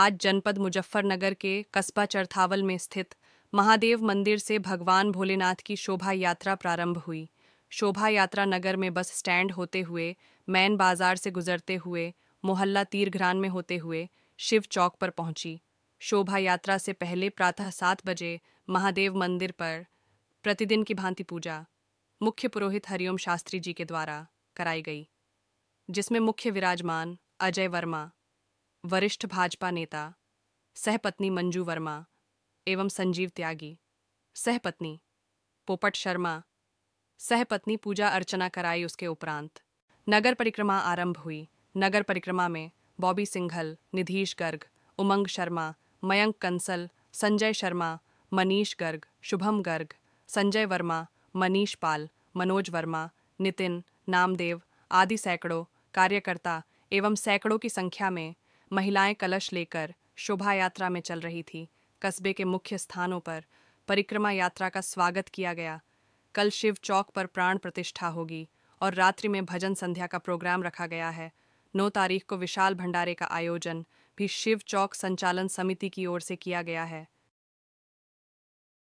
आज जनपद मुजफ्फरनगर के कस्बा चरथावल में स्थित महादेव मंदिर से भगवान भोलेनाथ की शोभा यात्रा प्रारंभ हुई शोभा यात्रा नगर में बस स्टैंड होते हुए मैन बाजार से गुजरते हुए मोहल्ला तीरघरान में होते हुए शिव चौक पर पहुंची शोभा यात्रा से पहले प्रातः सात बजे महादेव मंदिर पर प्रतिदिन की भांति पूजा मुख्य पुरोहित हरिओम शास्त्री जी के द्वारा कराई गई जिसमें मुख्य विराजमान अजय वर्मा वरिष्ठ भाजपा नेता सहपत्नी मंजू वर्मा एवं संजीव त्यागी सहपत्नी पोपट शर्मा सहपत्नी पूजा अर्चना कराई उसके उपरांत नगर परिक्रमा आरंभ हुई नगर परिक्रमा में बॉबी सिंघल निधीश गर्ग उमंग शर्मा मयंक कंसल संजय शर्मा मनीष गर्ग शुभम गर्ग संजय वर्मा मनीष पाल मनोज वर्मा नितिन नामदेव आदि सैकड़ों कार्यकर्ता एवं सैकड़ों की संख्या में महिलाएं कलश लेकर शोभा यात्रा में चल रही थी कस्बे के मुख्य स्थानों पर परिक्रमा यात्रा का स्वागत किया गया कल शिव चौक पर प्राण प्रतिष्ठा होगी और रात्रि में भजन संध्या का प्रोग्राम रखा गया है नौ तारीख को विशाल भंडारे का आयोजन भी शिव चौक संचालन समिति की ओर से किया गया है